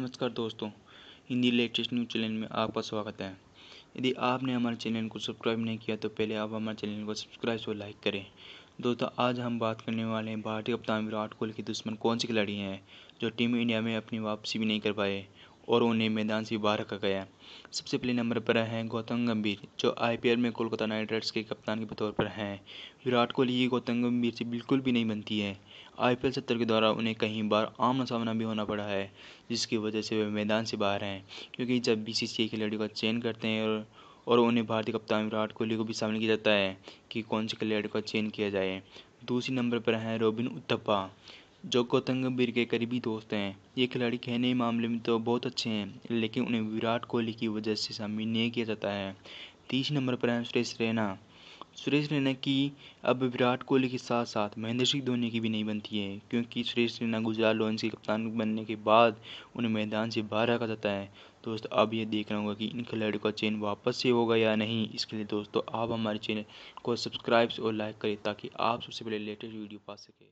नमस्कार दोस्तों Hindi latest news channel में आपका स्वागत है यदि आपने हमारे चैनल को सब्सक्राइब नहीं किया तो पहले आप हमारे चैनल को सब्सक्राइब और लाइक करें दोस्तों आज हम बात करने वाले हैं भारतीय कप्तान विराट कोहली के दुश्मन कौन से खिलाड़ी हैं जो टीम इंडिया में अपनी वापसी भी नहीं कर पाए और उन्हें मैदान से बाहर रखा गया सबसे पहले नंबर पर हैं गौतम गंभीर जो आईपीएल में कोलकाता नाइट राइडर्स के कप्तान के तौर पर हैं विराट कोहली गौतम गंभीर से बिल्कुल भी नहीं बनती है आईपीएल सत्र के द्वारा उन्हें कई बार आमना सामना भी होना पड़ा है जिसकी वजह से वे मैदान से बाहर हैं क्योंकि जब बी सी खिलाड़ियों का चयन करते हैं और और उन्हें भारतीय कप्तान विराट कोहली को भी शामिल किया जाता है कि कौन से खिलाड़ी का चयन किया जाए दूसरे नंबर पर हैं रोबिन उत्तप्पा जो गौतम के करीबी दोस्त हैं ये खिलाड़ी कहने मामले में तो बहुत अच्छे हैं लेकिन उन्हें विराट कोहली की वजह से शामिल नहीं किया जाता है तीस नंबर पर हैं सुरेश रैना सुरेश रैना की अब विराट कोहली के साथ साथ महेंद्र सिंह धोनी की भी नहीं बनती है क्योंकि सुरेश रैना गुजरात लॉन्स के कप्तान बनने के बाद उन्हें मैदान से बाहर रखा जाता है दोस्त अब ये देखना होगा कि इन खिलाड़ियों का चेन वापस से होगा या नहीं इसके लिए दोस्तों आप हमारे चैनल को सब्सक्राइब और लाइक करें ताकि आप सबसे पहले लेटेस्ट वीडियो पा सकें